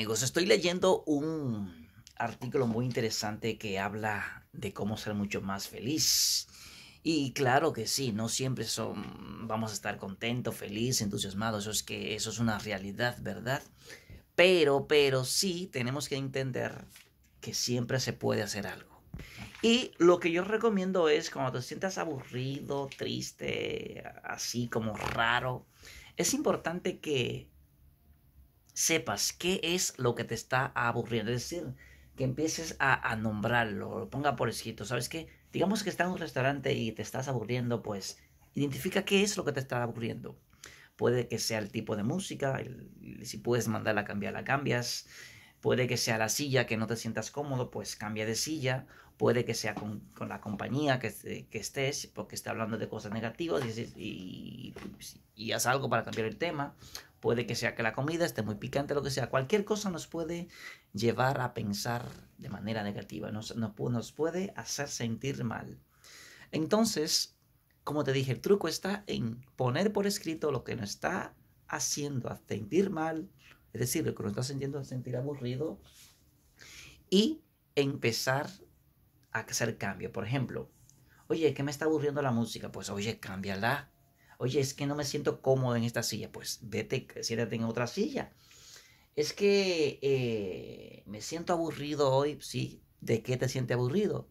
Amigos, estoy leyendo un artículo muy interesante que habla de cómo ser mucho más feliz. Y claro que sí, no siempre son, vamos a estar contentos, felices, entusiasmados, eso es que eso es una realidad, ¿verdad? Pero, pero sí tenemos que entender que siempre se puede hacer algo. Y lo que yo recomiendo es cuando te sientas aburrido, triste, así como raro, es importante que sepas qué es lo que te está aburriendo. Es decir, que empieces a, a nombrarlo, lo ponga por escrito. ¿Sabes qué? Digamos que está en un restaurante y te estás aburriendo, pues identifica qué es lo que te está aburriendo. Puede que sea el tipo de música, si puedes mandarla a cambiar, la cambias. Puede que sea la silla que no te sientas cómodo, pues cambia de silla. Puede que sea con, la compañía que, estés, porque está hablando de cosas negativas y, y, y haz algo para cambiar el tema. Puede que sea que la comida esté muy picante, lo que sea. Cualquier cosa nos puede llevar a pensar de manera negativa, nos, nos puede hacer sentir mal. Entonces, como te dije, el truco está en poner por escrito lo que nos está haciendo a sentir mal, es decir, lo que nos está haciendo a sentir aburrido, y empezar a hacer cambio. Por ejemplo, oye, ¿qué me está aburriendo la música? Pues oye, cámbiala. Oye, es que no me siento cómodo en esta silla. Pues vete, siéntate en otra silla. Es que eh, me siento aburrido hoy, sí. ¿De qué te sientes aburrido?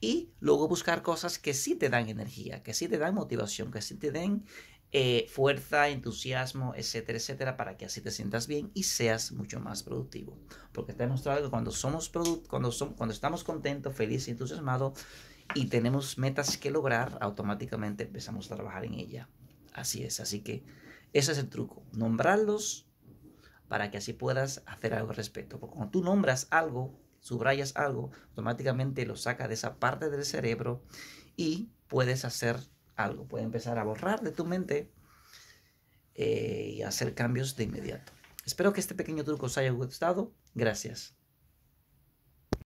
Y luego buscar cosas que sí te dan energía, que sí te dan motivación, que sí te den eh, fuerza, entusiasmo, etcétera, etcétera, para que así te sientas bien y seas mucho más productivo. Porque está demostrado que cuando, somos cuando, cuando estamos contentos, felices, entusiasmados y tenemos metas que lograr, automáticamente empezamos a trabajar en ella. Así es, así que ese es el truco, nombrarlos para que así puedas hacer algo al respecto. Porque cuando tú nombras algo, subrayas algo, automáticamente lo saca de esa parte del cerebro y puedes hacer algo, puede empezar a borrar de tu mente eh, y hacer cambios de inmediato. Espero que este pequeño truco os haya gustado. Gracias.